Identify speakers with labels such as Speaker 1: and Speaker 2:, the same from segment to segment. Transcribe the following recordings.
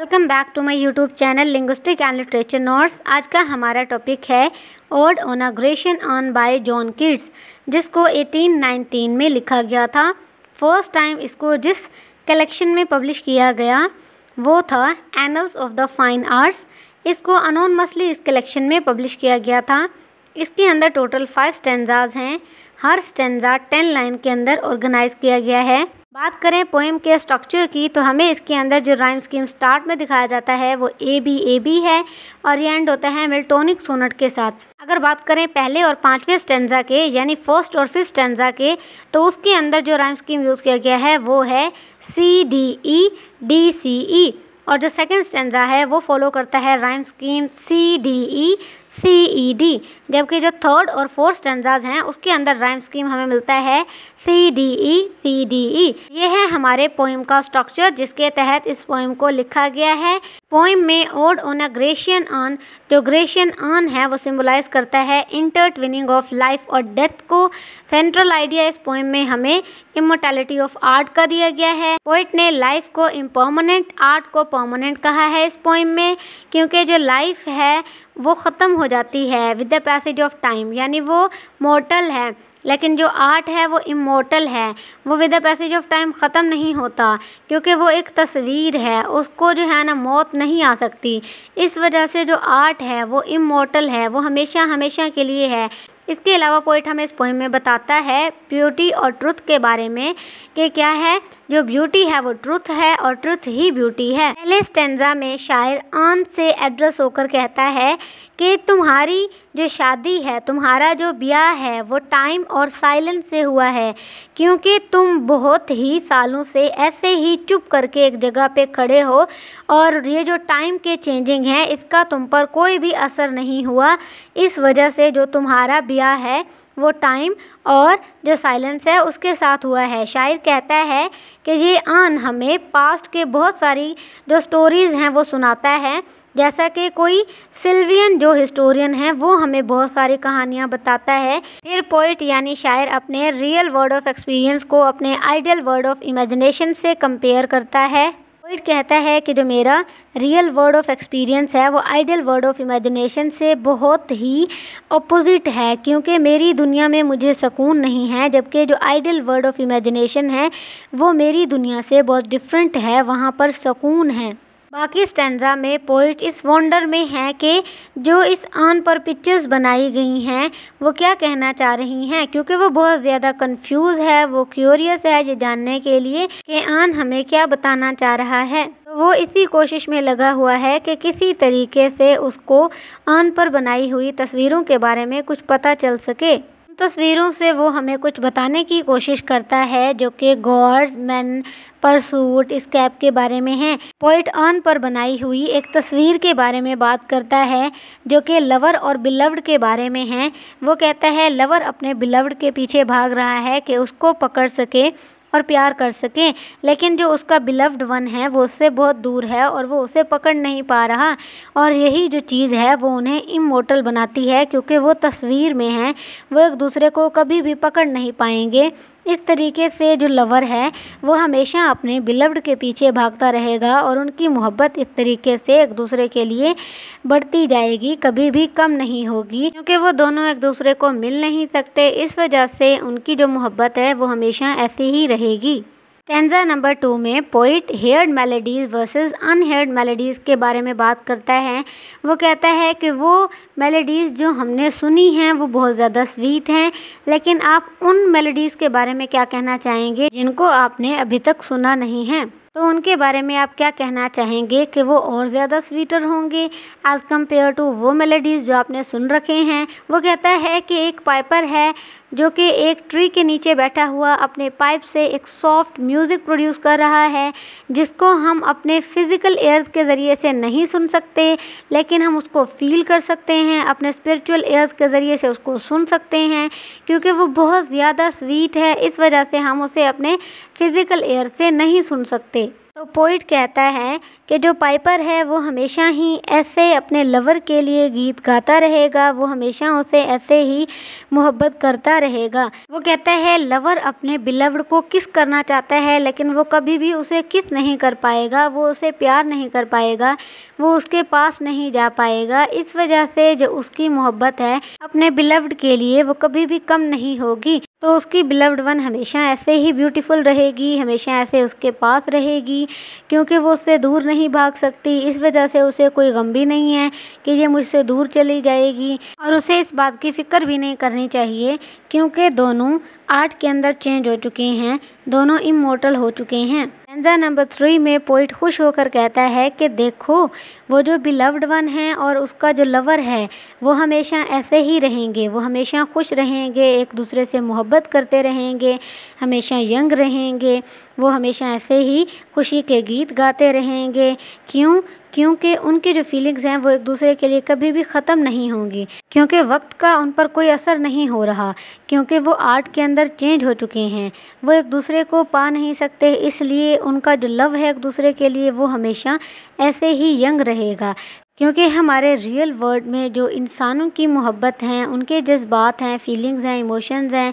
Speaker 1: welcome back to my YouTube channel linguistic and literature notes आज का हमारा topic है ode on a Grecian urn by John Keats जिसको 1819 में लिखा गया था फर्स्ट टाइम इसको जिस कलेक्शन में पब्लिश किया गया वो था Annals of the Fine Arts इसको अनोनमसली इस कलेक्शन में पब्लिश किया गया था इसके अंदर टोटल फाइव स्टेंजाज हैं हर स्टेंजा टेन लाइन के अंदर ऑर्गेनाइज किया गया है बात करें पोएम के स्ट्रक्चर की तो हमें इसके अंदर जो राइम स्कीम स्टार्ट में दिखाया जाता है वो ए बी ए बी है और ये एंड होता है मिल्टोनिक सोनट के साथ अगर बात करें पहले और पाँचवें स्टेंजा के यानी फर्स्ट और फिफ्थ स्टेंजा के तो उसके अंदर जो राइम स्कीम यूज़ किया गया है वो है सी डी ई डी सी ई और जो सेकेंड स्टेंजा है वो फॉलो करता है rhyme scheme C D E C E D जबकि जो थर्ड और फोर्थ स्टंजाज हैं उसके अंदर राइम स्कीम हमें मिलता है सी डी ई सी डी ई ये है हमारे पोइम का स्ट्रक्चर जिसके तहत इस पोइम को लिखा गया है पोइम में ओड ऑन अ ग्रेशियन आन जो ग्रेशियन आन है वो सिम्बलाइज करता है इंटर ट्विनिंग ऑफ लाइफ और डेथ को सेंट्रल आइडिया इस पोइम में हमें इमोटैलिटी ऑफ आर्ट का दिया गया है पोइट ने लाइफ को इम्पर्मानेंट आर्ट को पर्मानेंट कहा है इस पोइम में क्योंकि जो लाइफ है वो ख़त्म हो जाती है with the passage of time यानी वो मोर्टल है लेकिन जो आर्ट है वो इमोटल है वो with the passage of time ख़त्म नहीं होता क्योंकि वो एक तस्वीर है उसको जो है ना मौत नहीं आ सकती इस वजह से जो आर्ट है वो इमोटल है वो हमेशा हमेशा के लिए है इसके अलावा पोइट हमें इस पोइम में बताता है ब्यूटी और ट्रुथ के बारे में कि क्या है जो ब्यूटी है वो ट्रुथ है और ट्रुथ ही ब्यूटी है पहले स्टेंजा में शायर आन से एड्रेस होकर कहता है कि तुम्हारी जो शादी है तुम्हारा जो ब्याह है वो टाइम और साइलेंस से हुआ है क्योंकि तुम बहुत ही सालों से ऐसे ही चुप करके एक जगह पे खड़े हो और ये जो टाइम के चेंजिंग है इसका तुम पर कोई भी असर नहीं हुआ इस वजह से जो तुम्हारा ब्याह है वो टाइम और जो साइलेंस है उसके साथ हुआ है शायर कहता है कि ये आन हमें पास्ट के बहुत सारी जो स्टोरीज़ हैं वो सुनाता है जैसा कि कोई सिल्वियन जो हिस्टोरियन है वो हमें बहुत सारी कहानियाँ बताता है फिर पोइट यानी शायर अपने रियल वर्ड ऑफ एक्सपीरियंस को अपने आइडियल वर्ड ऑफ इमेजिनेशन से कंपेयर करता है फ्रॉइड कहता है कि जो मेरा रियल वर्ड ऑफ एक्सपीरियंस है वो आइडियल वर्ड ऑफ इमेजिनेशन से बहुत ही अपोजिट है क्योंकि मेरी दुनिया में मुझे सुकून नहीं है जबकि जो आइडियल वर्ड ऑफ इमेजिनेशन है वो मेरी दुनिया से बहुत डिफरेंट है वहाँ पर सुकून है बाकी स्टैंडा में पोइट इस वर में है कि जो इस आन पर पिक्चर्स बनाई गई हैं वो क्या कहना चाह रही हैं क्योंकि वो बहुत ज़्यादा कंफ्यूज है वो क्यूरियस है ये जानने के लिए कि आन हमें क्या बताना चाह रहा है तो वो इसी कोशिश में लगा हुआ है कि किसी तरीके से उसको आन पर बनाई हुई तस्वीरों के बारे में कुछ पता चल सके तस्वीरों से वो हमें कुछ बताने की कोशिश करता है जो कि gods man pursuit escape के बारे में है पोइट अर्न पर बनाई हुई एक तस्वीर के बारे में बात करता है जो कि लवर और बिलवड के बारे में है वो कहता है लवर अपने बिलवड के पीछे भाग रहा है कि उसको पकड़ सके और प्यार कर सकें लेकिन जो उसका बिलव्ड वन है वो उससे बहुत दूर है और वो उसे पकड़ नहीं पा रहा और यही जो चीज़ है वो उन्हें इमोटल बनाती है क्योंकि वो तस्वीर में हैं वो एक दूसरे को कभी भी पकड़ नहीं पाएंगे इस तरीके से जो लवर है वो हमेशा अपने बिलव्ड के पीछे भागता रहेगा और उनकी मोहब्बत इस तरीके से एक दूसरे के लिए बढ़ती जाएगी कभी भी कम नहीं होगी क्योंकि वो दोनों एक दूसरे को मिल नहीं सकते इस वजह से उनकी जो मोहब्बत है वो हमेशा ऐसी ही रहेगी स्टेंजा नंबर टू में poet heard melodies versus unheard melodies के बारे में बात करता है वो कहता है कि वो मेलेडीज़ जो हमने सुनी हैं वो बहुत ज़्यादा स्वीट हैं लेकिन आप उन मेलेडीज़ के बारे में क्या कहना चाहेंगे जिनको आपने अभी तक सुना नहीं है तो उनके बारे में आप क्या कहना चाहेंगे कि वो और ज़्यादा स्वीटर होंगे एज़ कम्पेयर टू वो मेलेडीज जो आपने सुन रखे हैं वो कहता है कि एक पाइपर है जो कि एक ट्री के नीचे बैठा हुआ अपने पाइप से एक सॉफ्ट म्यूज़िक प्रोड्यूस कर रहा है जिसको हम अपने फिज़िकल एयर्स के ज़रिए से नहीं सुन सकते लेकिन हम उसको फील कर सकते हैं अपने स्पिरिचुअल एयर्स के ज़रिए से उसको सुन सकते हैं क्योंकि वो बहुत ज़्यादा स्वीट है इस वजह से हम उसे अपने फ़िज़िकल एयर से नहीं सुन सकते तो पोइट कहता है कि जो पाइपर है वो हमेशा ही ऐसे अपने लवर के लिए गीत गाता रहेगा वो हमेशा उसे ऐसे ही मोहब्बत करता रहेगा वो कहता है लवर अपने बिलवड को किस करना चाहता है लेकिन वो कभी भी उसे किस नहीं कर पाएगा वो उसे प्यार नहीं कर पाएगा वो उसके पास नहीं जा पाएगा इस वजह से जो उसकी मोहब्बत है अपने बिलवड के लिए वो कभी भी कम नहीं होगी तो उसकी बिलव्ड वन हमेशा ऐसे ही ब्यूटीफुल रहेगी हमेशा ऐसे उसके पास रहेगी क्योंकि वो उससे दूर नहीं भाग सकती इस वजह से उसे कोई गम भी नहीं है कि ये मुझसे दूर चली जाएगी और उसे इस बात की फ़िक्र भी नहीं करनी चाहिए क्योंकि दोनों आठ के अंदर चेंज हो चुके हैं दोनों इमोटल हो चुके हैं स्टैंजा नंबर थ्री में पोइट खुश होकर कहता है कि देखो वो जो बिलव्ड वन है और उसका जो लवर है वो हमेशा ऐसे ही रहेंगे वो हमेशा खुश रहेंगे एक दूसरे से मोहब्बत करते रहेंगे हमेशा यंग रहेंगे वो हमेशा ऐसे ही खुशी के गीत गाते रहेंगे क्यों क्योंकि उनकी जो फीलिंग्स हैं वो एक दूसरे के लिए कभी भी ख़त्म नहीं होंगी क्योंकि वक्त का उन पर कोई असर नहीं हो रहा क्योंकि वो आर्ट के अंदर चेंज हो चुके हैं वो एक दूसरे को पा नहीं सकते इसलिए उनका जो लव है एक दूसरे के लिए वो हमेशा ऐसे ही यंग रहेगा क्योंकि हमारे रियल वर्ल्ड में जो इंसानों की मोहब्बत हैं उनके जज्बात हैं फीलिंग्स हैं इमोशंस हैं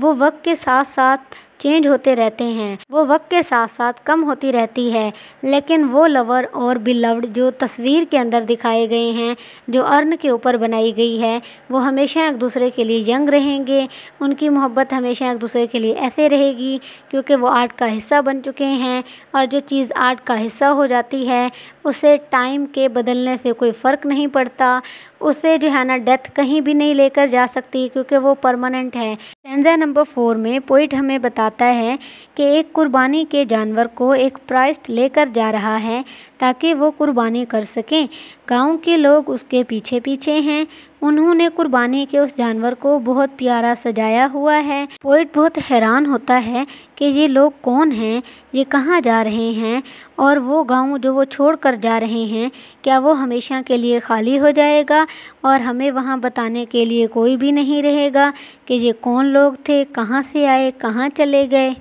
Speaker 1: वो वक्त के साथ साथ चेंज होते रहते हैं वो वक्त के साथ साथ कम होती रहती है लेकिन वो लवर और बिलवड जो तस्वीर के अंदर दिखाए गए हैं जो अर्न के ऊपर बनाई गई है वो हमेशा एक दूसरे के लिए यंग रहेंगे उनकी मोहब्बत हमेशा एक दूसरे के लिए ऐसे रहेगी क्योंकि वो आर्ट का हिस्सा बन चुके हैं और जो चीज़ आर्ट का हिस्सा हो जाती है उसे टाइम के बदलने से कोई फ़र्क नहीं पड़ता उसे जो है ना डेथ कहीं भी नहीं लेकर जा सकती क्योंकि वो परमानेंट है नंबर फोर में पोइट हमें बता बताता है कि एक कुर्बानी के जानवर को एक प्राइस्ट लेकर जा रहा है ताकि वो कुर्बानी कर सकें गांव के लोग उसके पीछे पीछे हैं उन्होंने कुर्बानी के उस जानवर को बहुत प्यारा सजाया हुआ है पोइट बहुत हैरान होता है कि ये लोग कौन हैं ये कहाँ जा रहे हैं और वो गांव जो वो छोड़ कर जा रहे हैं क्या वो हमेशा के लिए खाली हो जाएगा और हमें वहाँ बताने के लिए कोई भी नहीं रहेगा कि ये कौन लोग थे कहाँ से आए कहाँ चले गए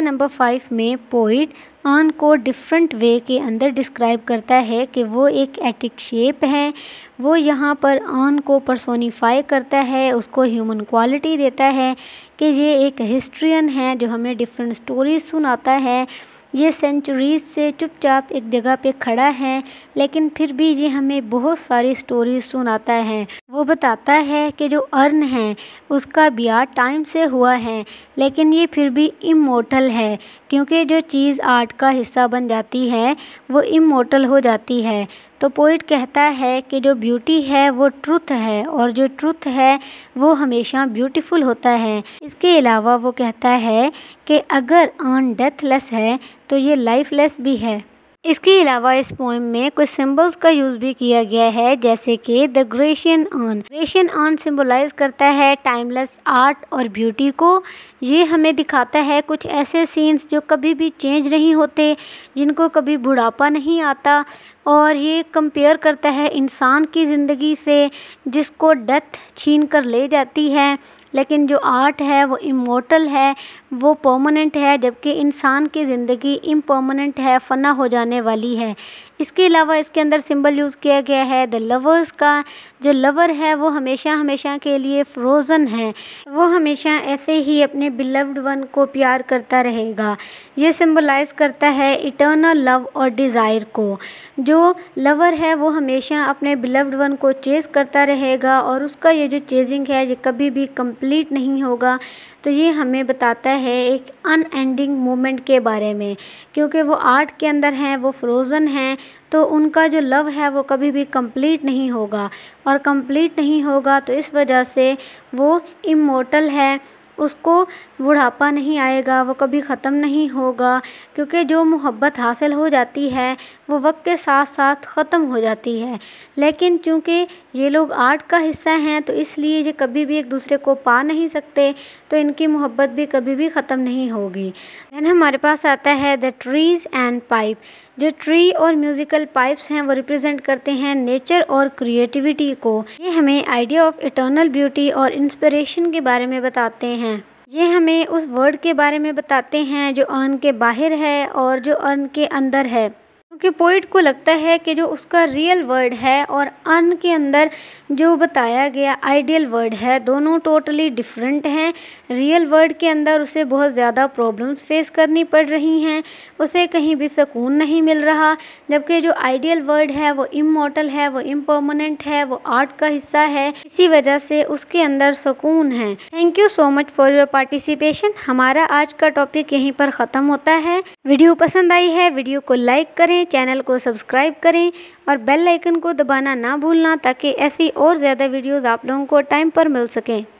Speaker 1: नंबर फाइव में पोइट आन को डिफरेंट वे के अंदर डिस्क्राइब करता है कि वो एक एटिक शेप है वो यहाँ पर आन को परसोनीफाई करता है उसको ह्यूमन क्वालिटी देता है कि ये एक हिस्ट्रियन है जो हमें डिफरेंट स्टोरीज सुनाता है ये सेंचुरीज से चुपचाप एक जगह पे खड़ा है लेकिन फिर भी ये हमें बहुत सारी स्टोरीज सुनाता है वो बताता है कि जो अर्न है उसका ब्याह टाइम से हुआ है लेकिन ये फिर भी इमोटल है क्योंकि जो चीज़ आर्ट का हिस्सा बन जाती है वो इमोटल हो जाती है तो पोइट कहता है कि जो ब्यूटी है वो ट्रुथ है और जो ट्रुथ है वो हमेशा ब्यूटीफुल होता है इसके अलावा वो कहता है कि अगर आन डेथलेस है तो ये लाइफलेस भी है इसके अलावा इस पोइम में कुछ सिंबल्स का यूज़ भी किया गया है जैसे कि the Grecian urn Grecian urn symbolize करता है टाइमलेस आर्ट और ब्यूटी को ये हमें दिखाता है कुछ ऐसे सीन्स जो कभी भी चेंज नहीं होते जिनको कभी बुढ़ापा नहीं आता और ये कंपेयर करता है इंसान की ज़िंदगी से जिसको डेथ छीन कर ले जाती है लेकिन जो आर्ट है वो इमोटल है वो पर्मानेंट है जबकि इंसान की ज़िंदगी इम्पर्मनेंट है फना हो जाने वाली है इसके अलावा इसके अंदर सिंबल यूज़ किया गया है द लवर्स का जो लवर है वो हमेशा हमेशा के लिए फ्रोज़न है वो हमेशा ऐसे ही अपने बिलव्ड वन को प्यार करता रहेगा ये सिम्बलाइज़ करता है इटर्नल लव और डिज़ायर को जो लवर है वो हमेशा अपने बिलव्ड वन को चेज करता रहेगा और उसका ये जो चेजिंग है ये कभी भी कम्प्लीट नहीं होगा तो ये हमें बताता है एक अनएंडिंग मोमेंट के बारे में क्योंकि वो आर्ट के अंदर हैं वो फ्रोज़न हैं तो उनका जो लव है वो कभी भी कंप्लीट नहीं होगा और कंप्लीट नहीं होगा तो इस वजह से वो इमोटल है उसको बुढ़ापा नहीं आएगा वो कभी ख़त्म नहीं होगा क्योंकि जो मोहब्बत हासिल हो जाती है वो वक्त के साथ साथ ख़त्म हो जाती है लेकिन चूँकि ये लोग आर्ट का हिस्सा हैं तो इसलिए ये कभी भी एक दूसरे को पा नहीं सकते तो इनकी मोहब्बत भी कभी भी ख़त्म नहीं होगी दैन हमारे पास आता है द ट्रीज़ एंड पाइप जो ट्री और म्यूजिकल पाइप्स हैं वो रिप्रेजेंट करते हैं नेचर और क्रिएटिविटी को ये हमें आइडिया ऑफ इटर्नल ब्यूटी और इंस्पिरेशन के बारे में बताते हैं ये हमें उस वर्ड के बारे में बताते हैं जो अर्न के बाहर है और जो अर्न के अंदर है क्योंकि पोइट को लगता है कि जो उसका रियल वर्ड है और अन के अंदर जो बताया गया आइडियल वर्ड है दोनों टोटली डिफरेंट हैं रियल वर्ड के अंदर उसे बहुत ज़्यादा प्रॉब्लम्स फेस करनी पड़ रही हैं उसे कहीं भी सुकून नहीं मिल रहा जबकि जो आइडियल वर्ड है वो इमोटल है वो इम्पर्मानेंट है वो आर्ट का हिस्सा है इसी वजह से उसके अंदर सुकून है thank you so much for your participation हमारा आज का टॉपिक यहीं पर ख़त्म होता है वीडियो पसंद आई है वीडियो को लाइक करें चैनल को सब्सक्राइब करें और बेल आइकन को दबाना ना भूलना ताकि ऐसी और ज़्यादा वीडियोस आप लोगों को टाइम पर मिल सकें